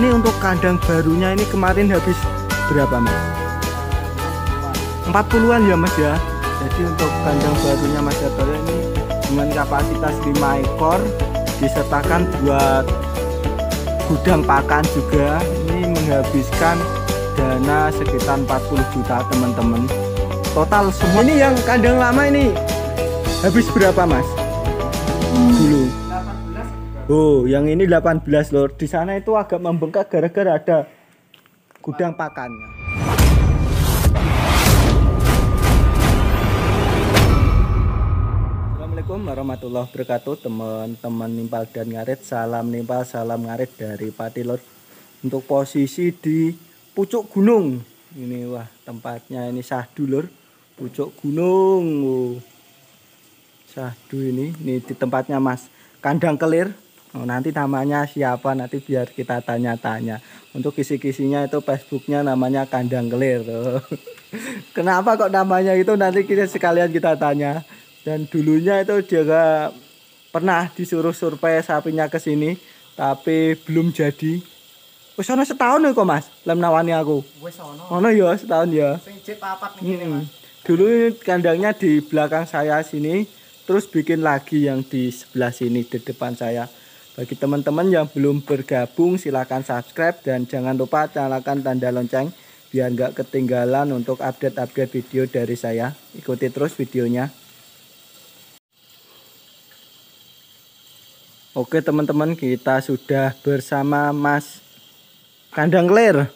Ini untuk kandang barunya ini kemarin habis berapa mas? 40-an ya mas ya jadi untuk kandang barunya mas Jabal ya, ini dengan kapasitas 5 ekor disertakan buat gudang pakan juga ini menghabiskan dana sekitar 40 juta teman-teman total semua ini yang kandang lama ini habis berapa mas? Oh, yang ini 18 lor. Di sana itu agak membengkak gara-gara ada gudang pakannya. Assalamualaikum warahmatullahi wabarakatuh teman-teman nimpal dan ngarit salam nimpal salam ngarit dari Pati Lor untuk posisi di pucuk gunung ini wah tempatnya ini sahdu lor pucuk gunung wow. sahdu ini ini di tempatnya mas kandang kelir Oh, nanti namanya siapa nanti biar kita tanya-tanya. Untuk kisi-kisinya itu Facebooknya namanya Kandang Kelir. Kenapa kok namanya itu nanti kita sekalian kita tanya. Dan dulunya itu juga pernah disuruh survei sapinya ke sini tapi belum jadi. wes setahun setahun kok Mas, lem nawani aku. wes ana. Ono ya setahun ya. hmm. Dulu kandangnya di belakang saya sini, terus bikin lagi yang di sebelah sini di depan saya bagi teman-teman yang belum bergabung silahkan subscribe dan jangan lupa nyalakan tanda lonceng biar nggak ketinggalan untuk update-update video dari saya. Ikuti terus videonya. Oke teman-teman kita sudah bersama Mas Kandang Kler.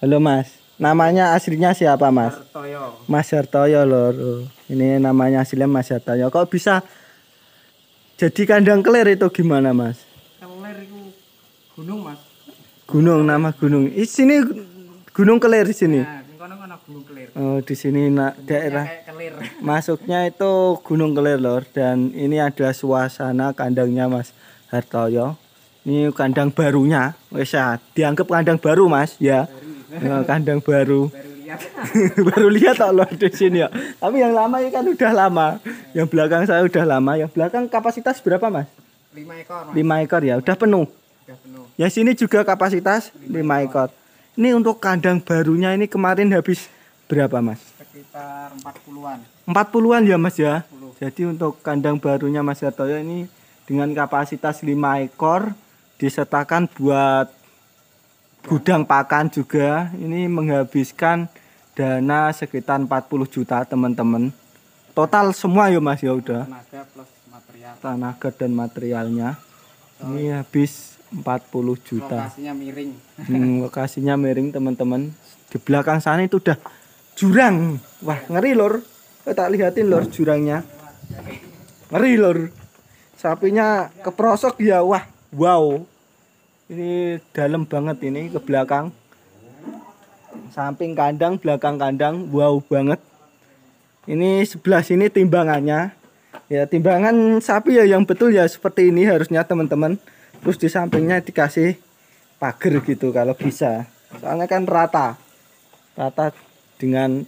Halo Mas. Namanya aslinya siapa Mas? Hartoyo. Mas Hartoyo lor. Ini namanya aslinya Mas Hartoyo. Kok bisa jadi kandang kelir itu gimana, Mas? Kelir itu gunung, Mas. Gunung nama gunung. Di sini gunung kelir di sini. Nah, di Oh, di sini nak daerah Masuknya itu gunung kelir, Lor. Dan ini ada suasana kandangnya, Mas Hartoyo. Ini kandang barunya. Wes ah, dianggap kandang baru, Mas, ya. Eh, kandang baru. Iya, baru lihat tak lo di sini ya. Tapi yang lama ini kan udah lama. Yang belakang saya udah lama. Yang belakang kapasitas berapa mas? Lima ekor. Mas. 5 ekor ya, udah penuh. Udah penuh. Ya sini juga kapasitas lima 5 ekor. Ini untuk kandang barunya ini kemarin habis berapa mas? Sekitar 40-an. 40-an ya mas ya. 40. Jadi untuk kandang barunya Mas Hartoyo ini dengan kapasitas lima ekor disertakan buat gudang pakan juga ini menghabiskan dana sekitar 40 juta teman-teman total semua ya mas ya udah tanah ke dan materialnya ini habis 40 juta lokasinya miring hmm, lokasinya miring teman-teman di belakang sana itu udah jurang wah ngeri lor kau eh, tak lihatin lor jurangnya ngeri lor sapinya keprosok ya wah wow ini dalam banget ini ke belakang samping kandang belakang kandang wow banget ini sebelah sini timbangannya ya timbangan sapi ya yang betul ya seperti ini harusnya teman-teman terus di sampingnya dikasih pagar gitu kalau bisa soalnya kan rata rata dengan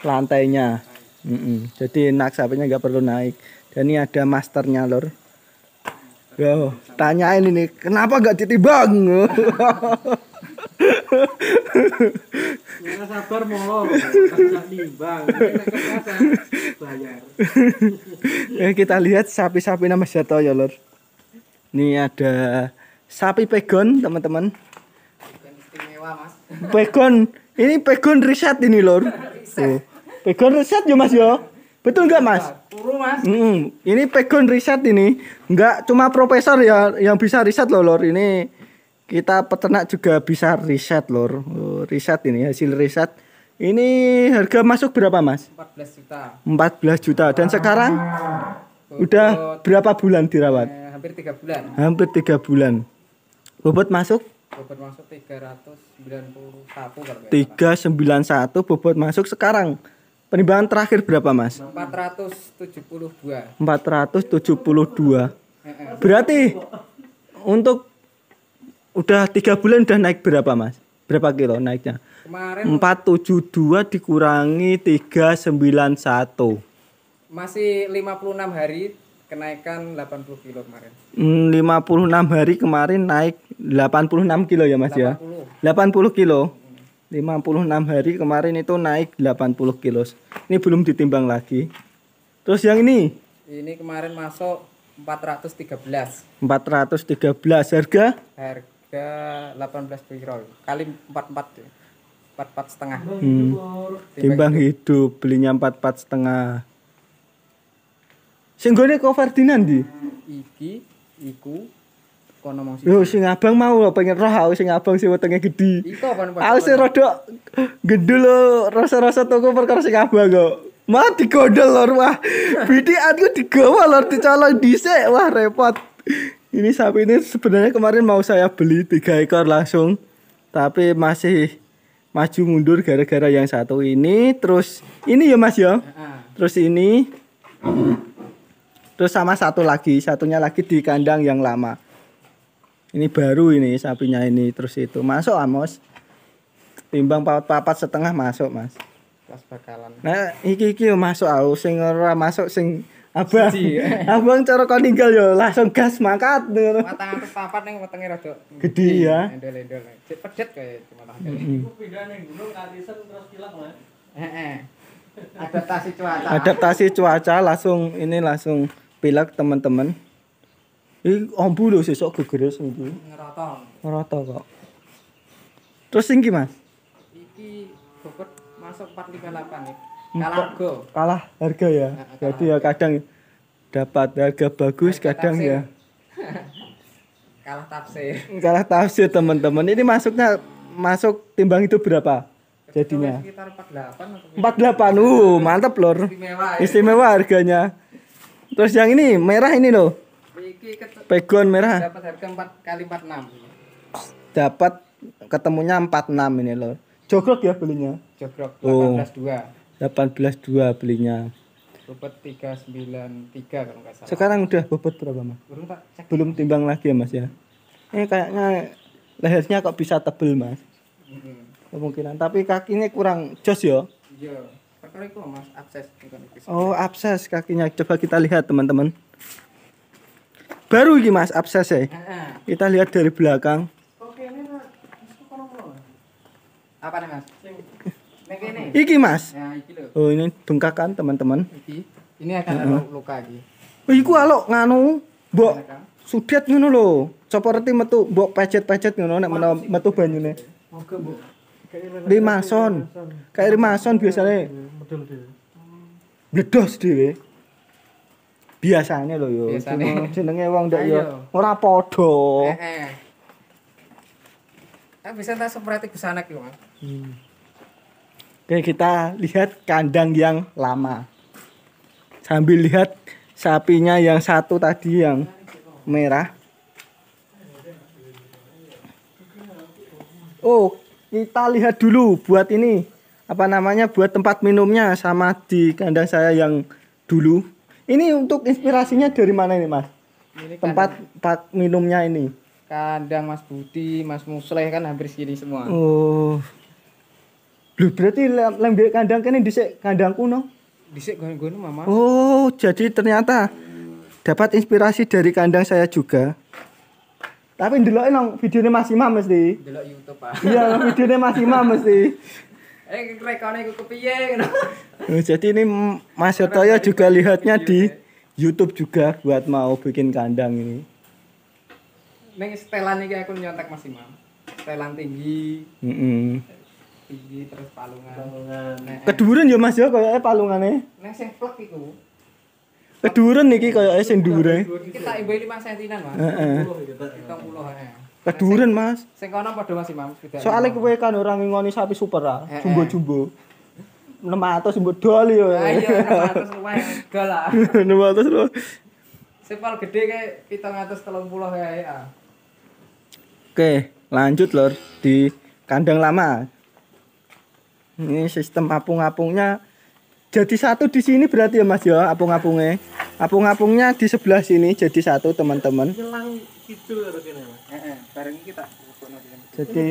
lantainya mm -mm. jadi enak sapinya nggak perlu naik dan ini ada masternya lor Yo, tanyain ini kenapa nggak ditimbang? Ya sabar molo, Bayar. ya, kita lihat sapi-sapi nama Jato ya, Lur. Ini ada sapi pegon, teman-teman. Pegon istimewa, Mas. Pegon. Ini pegon riset ini, Lur. Pegon riset ya, Mas yo. Ya? Betul nggak mas? mas. Mm, ini pegon riset ini, nggak cuma profesor ya yang bisa riset loh lor. Ini kita peternak juga bisa riset lor oh, riset ini hasil riset ini harga masuk berapa mas 14 juta 14 juta dan sekarang Bobot, udah berapa bulan dirawat eh, hampir tiga bulan hampir tiga bulan bobot masuk bobot masuk 391 kalau 391 bobot masuk sekarang penimbangan terakhir berapa mas 472 472 eh, eh. berarti untuk udah tiga bulan udah naik berapa mas berapa kilo naiknya kemarin 472 dikurangi 391 masih 56 hari kenaikan 80 kilo kemarin hmm, puluh 56 hari kemarin naik 86 kilo ya mas 80. ya 80 kilo 56 hari kemarin itu naik 80 kilo ini belum ditimbang lagi terus yang ini ini kemarin masuk 413 413 harga harga ke 18 pirol kali 44 44 ya. setengah hmm. timbang hidup belinya 44 setengah sing gone kok Ferdinand di iki iku kono mau Yo sing abang mau lo pengen roh aku sing abang sing wetenge gede. Iku apa Aku sing rada gendul lo oh, rasa-rasa toko perkara sing abang kok. Mah digodol lor wah. Bidi aku digawa lor dicolong dhisik wah repot ini sapi ini sebenarnya kemarin mau saya beli tiga ekor langsung tapi masih maju mundur gara-gara yang satu ini terus ini ya mas ya terus ini terus sama satu lagi satunya lagi di kandang yang lama ini baru ini sapinya ini terus itu masuk Amos ah, timbang papat papat setengah masuk mas nah iki iki masuk aku ah, sing ora masuk sing Abang, abang cara kau ninggal yo langsung gas mangkat. Matang atus papat ning wetenge rada gede hmm, ya. Endol-endol. Cek kayak cuma. matang. Hmm. Iku pindah ning gunung katisen terus pilak Mas. Adaptasi cuaca. Adaptasi cuaca langsung ini langsung pilak teman-teman. Ini ombu lho sesok gegeres ombu. Ngerata. Ngerata kok. Terus tinggi Mas? Iki bobot masuk 458 ya kalah harga. Kalah harga ya. Nah, Jadi harga. ya kadang dapat harga bagus, harga kadang tafsir. ya kalah tafsir. Kalah tafsir teman-teman. Ini masuknya masuk timbang itu berapa? jadinya sekitar 48 48 uh mantap lor istimewa, ya. istimewa harganya terus yang ini merah ini loh pegon merah dapat harga 4 kali 46 dapat ketemunya 46 ini loh. jogrok ya belinya jogrok 182. oh. 18.2 belinya bobot 393 kalau nggak salah sekarang udah bobot berapa mas belum tak cek. belum timbang lagi ya mas ya ini eh, kayaknya lehernya kok bisa tebel mas hmm kemungkinan tapi kakinya kurang jos yo iya itu mas abses oh abses kakinya coba kita lihat teman-teman baru ini mas abses ya kita lihat dari belakang Oke, ini, mas. apa nih mas Iki mas. Ya, iki Oh ini bengkakan teman-teman. Iki. Ini akan uh -huh. ada luka lagi. Oh, iku alo nganu, buk kan? sudet ngono lo. Seperti reti metu buk pecet-pecet ngono nek menawa metu banyune. Moga mbok. Limason. Kayak limason biasanya. bedos deh. Bledos dhewe. Biasane lho yo. Jenenge wong ndak yo ora padha. Heeh. Eh. eh. bisa tak seperti gusanek yo, Mas. Hmm. Oke, kita lihat kandang yang lama. Sambil lihat sapinya yang satu tadi yang merah. Oh, kita lihat dulu buat ini apa namanya buat tempat minumnya sama di kandang saya yang dulu. Ini untuk inspirasinya dari mana ini, Mas? Ini tempat tempat minumnya ini. Kandang Mas Budi, Mas Musleh kan hampir sini semua. Oh. Lu berarti lem di kandang kene dhisik kandang kuno. Dhisik gono-gono Mama. Oh, jadi ternyata dapat inspirasi dari kandang saya juga. Tapi ndelok nang videonya Mas Imam mesti. Ndelok YouTube, Pak. Iya, videonya Mas Imam mesti. Eh rekone iku kepiye oh, Jadi ini Mas Yotoyo juga lihatnya di ya. YouTube juga buat mau bikin kandang ini. Neng setelan iki aku nyontek Mas Imam. Setelan tinggi. Mm -mm terus palungan. Palungan. Nah, eh. Keduren ya Mas ya koyoke palungane. Nek sing plek iku. Keduren iki kayaknya sing Iki tak 5 cm Mas. Heeh. Eh. Keduren Mas. Sing kono padha Mas Imam. Soale kowe kan ora ngingoni sapi super ah, jumbo-jumbo. 600 mbok dol yo. Ayo ah, iya, 600 lumayan dol lah. 600 Sepal gede kayak 730 ya. Ah. Oke, lanjut lor di kandang lama ini sistem apung-apungnya jadi satu di sini berarti ya mas ya apung-apungnya apung-apungnya di sebelah sini jadi satu teman-teman gitu jadi ya.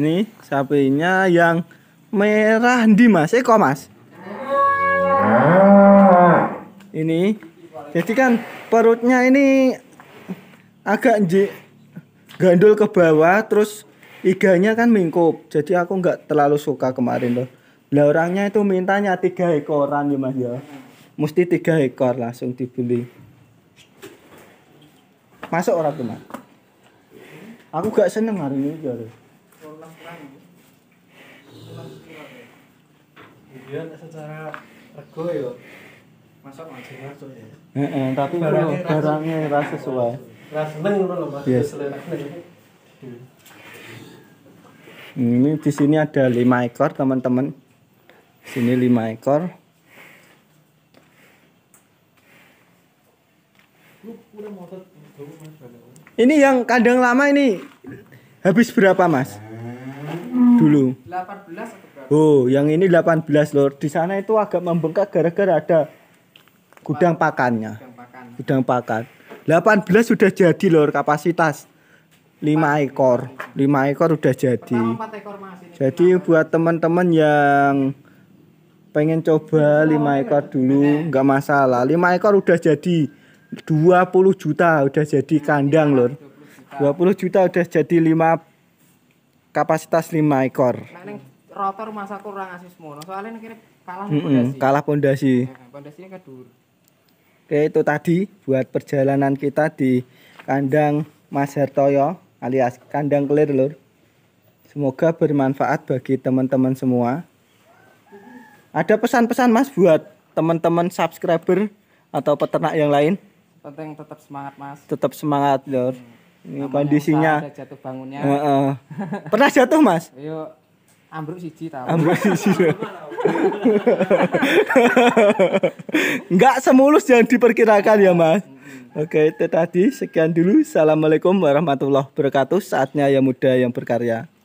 ini sapinya yang merah di mas Eko mas ini jadi kan perutnya ini agak nje gandul ke bawah terus iganya kan mingkup jadi aku nggak terlalu suka kemarin loh lah orangnya itu mintanya tiga ekoran ya mas ya mesti tiga ekor langsung dibeli masuk orang tuh mas aku gak seneng hari ini jadi Iya, secara rego ya. Masak masih masuk ya. Heeh, tapi barangnya, rasa sesuai. Ini di sini ada lima ekor teman-teman. Sini lima ekor. Ini yang kandang lama ini habis berapa mas? Dulu. Oh, yang ini 18 lor. Di sana itu agak membengkak gara-gara ada gudang pakannya. Gudang pakan. Gudang pakan. 18 sudah jadi lor kapasitas. 5 ekor. 5 ekor sudah jadi. Jadi buat teman-teman yang pengen coba 5 ekor dulu nggak masalah. 5 ekor udah jadi 20 juta udah jadi kandang lor. 20 juta udah jadi 5 kapasitas 5 ekor. Rotor masa kurang asis mono. Soalnya kira kalah pondasi. Kalah pondasi. Nah, Pondasinya kedur. Oke, itu tadi buat perjalanan kita di kandang Mas Hertoyo alias kandang kelir lur. Semoga bermanfaat bagi teman-teman semua. Ada pesan-pesan Mas buat teman-teman subscriber atau peternak yang lain? Penting tetap semangat Mas. Tetap semangat lur. Ini Namanya kondisinya jatuh bangunnya. Uh, uh. Pernah jatuh Mas? Yuk Ambruk siji tahu. Ambruk siji. Enggak semulus yang diperkirakan ya, Mas. Hmm. Oke, itu tadi sekian dulu. Assalamualaikum warahmatullahi wabarakatuh. Saatnya yang muda yang berkarya.